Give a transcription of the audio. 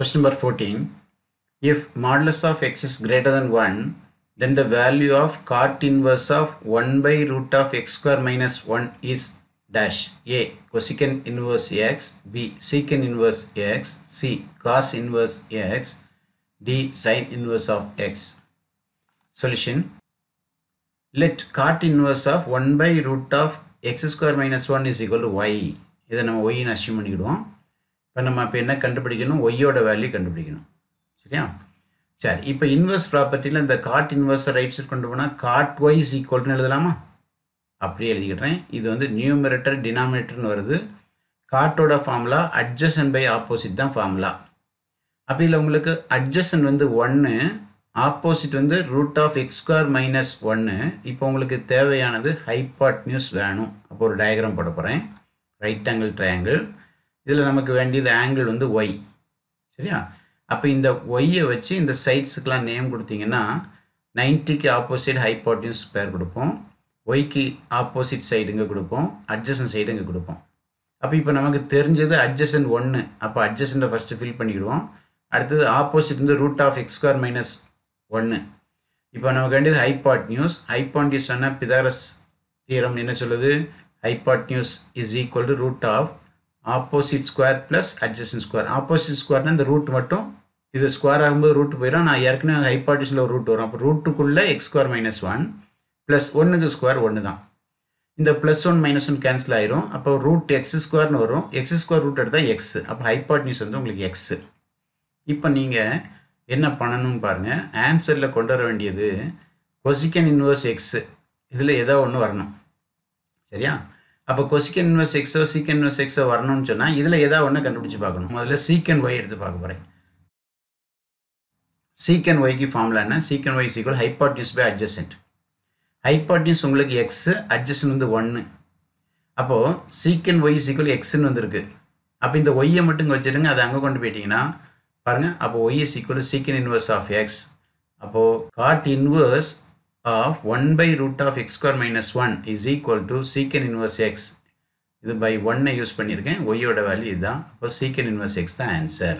Question number 14. If modulus of x is greater than 1, then the value of cot inverse of 1 by root of x square minus 1 is dash A cosecant inverse x, B secant inverse x, C cos inverse x, D sine inverse of x. Solution. Let cot inverse of 1 by root of x square minus 1 is equal to y. இதை நம்ம y assume பண்ணிக்கிடுவோம் இப்போ நம்ம இப்போ என்ன கண்டுபிடிக்கணும் ஒய்யோட value கண்டுபிடிக்கணும் சரியா சரி இப்போ இன்வெர்ஸ் ப்ராப்பர்ட்டியில் இந்த காட் இன்வெர்ஸை ரைட் சைட் கொண்டு போனால் காட் ஒய் ஈக்குவல்னு எழுதலாமா அப்படியே எழுதிக்கிட்டேன் இது வந்து நியூமரேட்டர் டினாமினேட்டர்னு வருது காட்டோட ஃபார்முலா அட்ஜஸ்டன் பை ஆப்போசிட் தான் ஃபார்முலா அப்போ இதில் உங்களுக்கு அட்ஜஸ்டன் வந்து ஒன்று ஆப்போசிட் வந்து root of x square minus ஒன்று இப்போ உங்களுக்கு தேவையானது ஹைபாட் நியூஸ் வேணும் அப்போ ஒரு டயக்ராம் போட போகிறேன் ரைட் ஆங்கிள் ட்ரையாங்கிள் இதில் நமக்கு வேண்டியது ஆங்கிள் வந்து ஒய் சரியா அப்போ இந்த ஒய்யை வச்சு இந்த சைட்ஸுக்கெலாம் நேம் கொடுத்தீங்கன்னா நைன்ட்டிக்கு ஆப்போசிட் ஹைப்போட்டின்ஸ் பேர் கொடுப்போம் ஒய்க்கு ஆப்போசிட் சைடு இங்கே கொடுப்போம் அட்ஜஸ்டன் சைடு இங்கே கொடுப்போம் அப்போ இப்போ நமக்கு தெரிஞ்சது அட்ஜஸ்டன் ஒன்று அப்போ அட்ஜஸ்டண்ட்டை ஃபஸ்ட்டு ஃபில் பண்ணிக்கிடுவோம் அடுத்தது ஆப்போசிட் வந்து ரூட் ஆஃப் எக்ஸ்கொயர் மைனஸ் ஒன்று இப்போ நமக்கு வேண்டியது ஹைபாட் நியூஸ் ஹைபாட் நியூஸ் சொன்னால் பிதாரஸ் தீரம் என்ன சொல்லுது hypotenuse is equal to root of opposite square plus adjacent square opposite ஸ்கொயர்னால் இந்த ரூட் மட்டும் இது ஸ்கொயர் ஆகும்போது ரூட் போயிடும் நான் ஏற்கனவே ஹைப்பார்டிஷனில் ஒரு ரூட் வரும் அப்போ ரூட்டுக்குள்ளே x square minus one plus ஒன்றுக்கு ஸ்கொயர் ஒன்று தான் இந்த plus one minus one cancel ஆயிரும் அப்போ ரூட் எக்ஸ் ஸ்கொயர்னு வரும் எக்ஸ் ஸ்கொயர் ரூட் எடுத்தால் எக்ஸ் அப்போ ஹைப்பார்டினியூஸ் வந்து உங்களுக்கு எக்ஸு இப்போ நீங்கள் என்ன பண்ணணும்னு பாருங்கள் ஆன்சரில் கொண்டு வர வேண்டியது கொசிக்கன் இன்வர்ஸ் எக்ஸு இதில் ஏதோ ஒன்று வரணும் சரியா அப்போ கொசிக்கன் இன்வெஸ் எக்ஸோ சீக்கன் இன்வெஸ் எக்ஸோ வரணும்னு சொன்னால் இதில் ஏதாவது ஒன்று கண்டுபிடிச்சி பார்க்கணும் முதல்ல சீக்கன் ஒய் எடுத்து பார்க்க போகிறேன் சீக்கன் ஒய்க்கு ஃபார்முலா என்ன secant y is equal hypotenuse by adjacent hypotenuse உங்களுக்கு எக்ஸ் அட்ஜஸ்டன் வந்து ஒன்று அப்போது சீக்கன் ஒய் சீக்குவல் எக்ஸ்ன்னு வந்துருக்கு அப்போ இந்த ஒய்யை மட்டும் வச்சுருங்க அதை அங்கே கொண்டு போயிட்டீங்கன்னா பாருங்கள் அப்போ y is equal secant inverse of x அப்போது cot inverse of 1 by root of x square minus 1 is equal to secant inverse x இது by 1 யுச் யூஸ் y ஒய்யோட வேல்யூ இதுதான் அப்போ சீக்கன் இன்வர்ஸ் எக்ஸ் தான் answer.